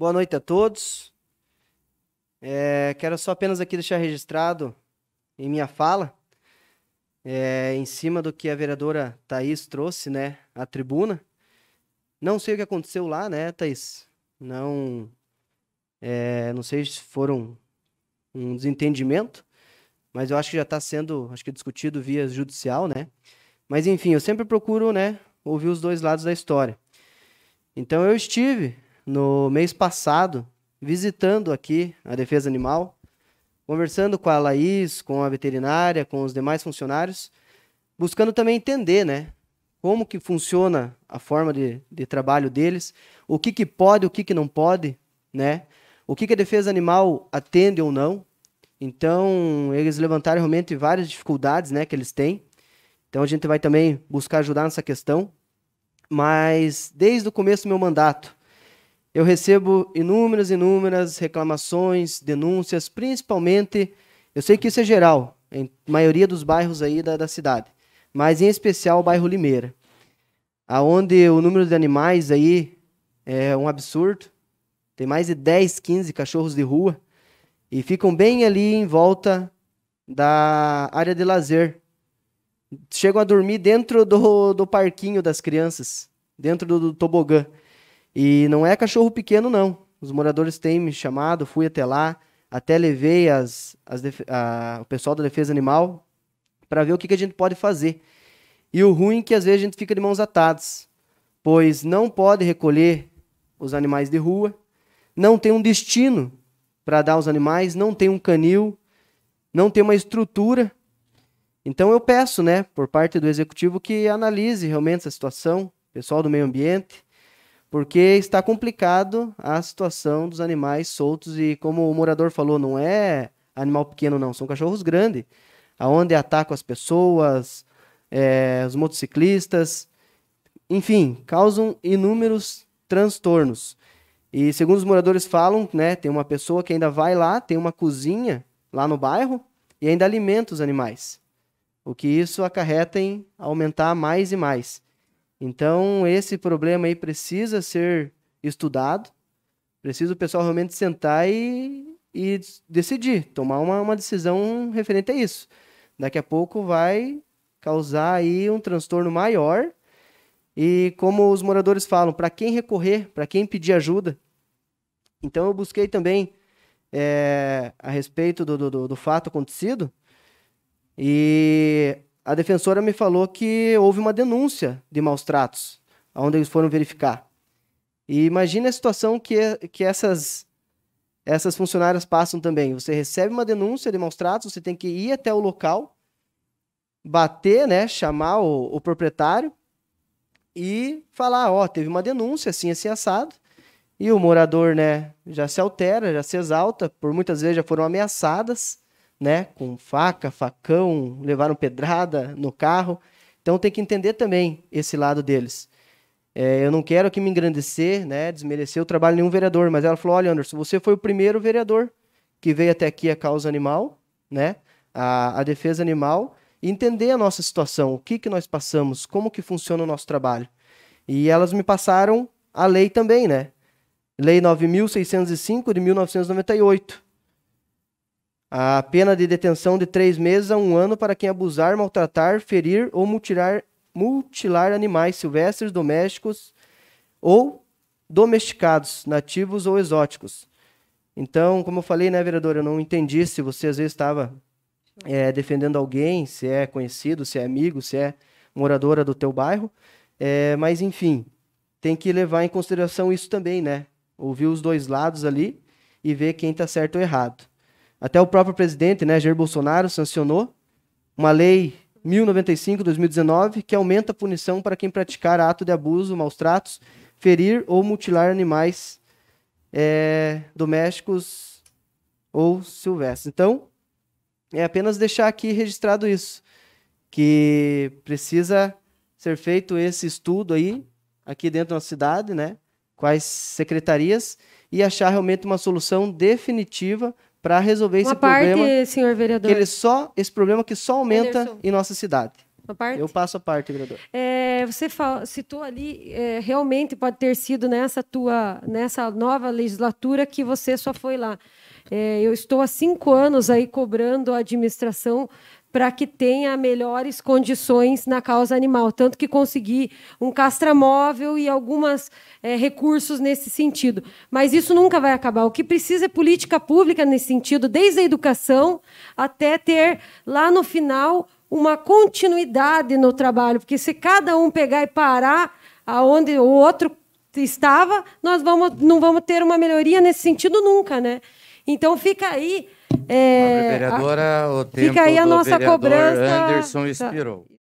Boa noite a todos. É, quero só apenas aqui deixar registrado em minha fala, é, em cima do que a vereadora Thaís trouxe, né, à tribuna. Não sei o que aconteceu lá, né, Thaís? Não, é, não sei se foram um, um desentendimento, mas eu acho que já está sendo, acho que discutido via judicial, né? Mas enfim, eu sempre procuro, né, ouvir os dois lados da história. Então eu estive no mês passado, visitando aqui a Defesa Animal, conversando com a Laís, com a veterinária, com os demais funcionários, buscando também entender, né? Como que funciona a forma de, de trabalho deles, o que, que pode, o que, que não pode, né? O que, que a defesa animal atende ou não. Então, eles levantaram realmente várias dificuldades né, que eles têm. Então, a gente vai também buscar ajudar nessa questão. Mas, desde o começo do meu mandato, eu recebo inúmeras, inúmeras reclamações, denúncias, principalmente, eu sei que isso é geral, em maioria dos bairros aí da, da cidade, mas em especial o bairro Limeira, aonde o número de animais aí é um absurdo, tem mais de 10, 15 cachorros de rua, e ficam bem ali em volta da área de lazer. Chegam a dormir dentro do, do parquinho das crianças, dentro do, do tobogã. E não é cachorro pequeno, não. Os moradores têm me chamado, fui até lá, até levei as, as a, o pessoal da defesa animal para ver o que, que a gente pode fazer. E o ruim é que às vezes a gente fica de mãos atadas, pois não pode recolher os animais de rua, não tem um destino para dar aos animais, não tem um canil, não tem uma estrutura. Então eu peço, né, por parte do executivo que analise realmente essa situação, pessoal do meio ambiente, porque está complicado a situação dos animais soltos e como o morador falou, não é animal pequeno não, são cachorros grandes, aonde atacam as pessoas, é, os motociclistas, enfim, causam inúmeros transtornos. E segundo os moradores falam, né, tem uma pessoa que ainda vai lá, tem uma cozinha lá no bairro e ainda alimenta os animais. O que isso acarreta em aumentar mais e mais. Então, esse problema aí precisa ser estudado, precisa o pessoal realmente sentar e, e decidir, tomar uma, uma decisão referente a isso. Daqui a pouco vai causar aí um transtorno maior. E como os moradores falam, para quem recorrer, para quem pedir ajuda. Então eu busquei também é, a respeito do, do, do fato acontecido. E a defensora me falou que houve uma denúncia de maus tratos, onde eles foram verificar. E imagine a situação que, é, que essas, essas funcionárias passam também. Você recebe uma denúncia de maus tratos, você tem que ir até o local, bater, né, chamar o, o proprietário e falar, ó, oh, teve uma denúncia, assim, assim, assado. E o morador, né, já se altera, já se exalta, por muitas vezes já foram ameaçadas né? Com faca, facão, levaram pedrada no carro. Então tem que entender também esse lado deles. É, eu não quero aqui me engrandecer, né? Desmerecer o trabalho de nenhum vereador, mas ela falou: olha, Anderson, você foi o primeiro vereador que veio até aqui a causa animal, né? A, a defesa animal e entender a nossa situação, o que que nós passamos, como que funciona o nosso trabalho. E elas me passaram a lei também, né? Lei 9605 de 1998. A pena de detenção de três meses a um ano para quem abusar, maltratar, ferir ou mutilar, mutilar animais silvestres, domésticos ou domesticados, nativos ou exóticos. Então, como eu falei, né, vereadora, eu não entendi se você às vezes estava é, defendendo alguém, se é conhecido, se é amigo, se é moradora do teu bairro. É, mas, enfim, tem que levar em consideração isso também, né? Ouvir os dois lados ali e ver quem está certo ou errado. Até o próprio presidente, né, Jair Bolsonaro, sancionou uma lei 1095-2019 que aumenta a punição para quem praticar ato de abuso, maus tratos, ferir ou mutilar animais é, domésticos ou silvestres. Então, é apenas deixar aqui registrado isso, que precisa ser feito esse estudo aí, aqui dentro da cidade, né? Quais secretarias, e achar realmente uma solução definitiva para resolver uma esse parte, problema. senhor vereador. Que ele só, esse problema que só aumenta Anderson. em nossa cidade. Eu passo a parte, vereador. É, você citou ali, é, realmente pode ter sido nessa tua, nessa nova legislatura que você só foi lá. É, eu estou há cinco anos aí cobrando a administração para que tenha melhores condições na causa animal. Tanto que conseguir um castramóvel e alguns é, eh, recursos nesse sentido. Mas isso nunca vai acabar. O que precisa é política pública nesse sentido, desde a educação até ter, lá no final, uma continuidade no trabalho. Porque se cada um pegar e parar aonde o outro estava, nós vamos, não vamos ter uma melhoria nesse sentido nunca, né? Então fica aí. É, a vereadora, o tempo fica aí a nossa cobrança. Anderson expirou.